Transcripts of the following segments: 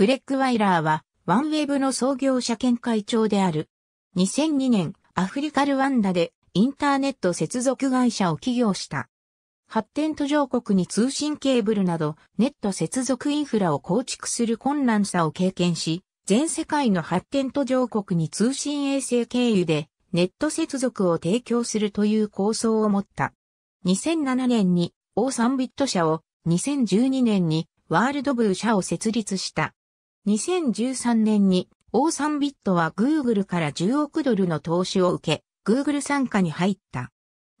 フレック・ワイラーは、ワンウェブの創業者兼会長である。2002年、アフリカルワンダでインターネット接続会社を起業した。発展途上国に通信ケーブルなどネット接続インフラを構築する困難さを経験し、全世界の発展途上国に通信衛星経由でネット接続を提供するという構想を持った。2007年にオーサンビット社を、2012年にワールドブー社を設立した。2013年に、オーサンビットは Google から10億ドルの投資を受け、Google 参加に入った。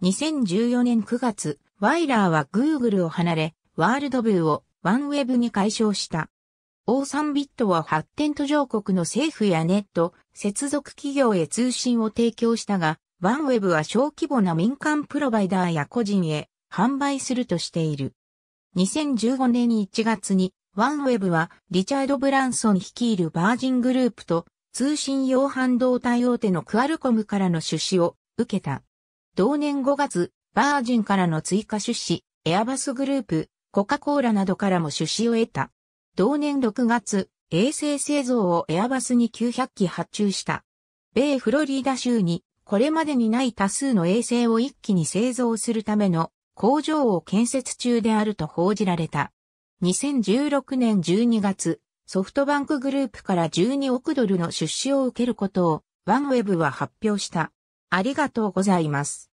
2014年9月、ワイラーは Google を離れ、ワールドビューをワンウェブに解消した。オーサンビットは発展途上国の政府やネット、接続企業へ通信を提供したが、ワンウェブは小規模な民間プロバイダーや個人へ販売するとしている。2015年1月にワンウェブは、リチャード・ブランソン率いるバージングループと、通信用半導体大手のクアルコムからの出資を受けた。同年5月、バージンからの追加出資、エアバスグループ、コカ・コーラなどからも出資を得た。同年6月、衛星製造をエアバスに900機発注した。米フロリダ州に、これまでにない多数の衛星を一気に製造するための工場を建設中であると報じられた。2016年12月、ソフトバンクグループから12億ドルの出資を受けることを、ワンウェブは発表した。ありがとうございます。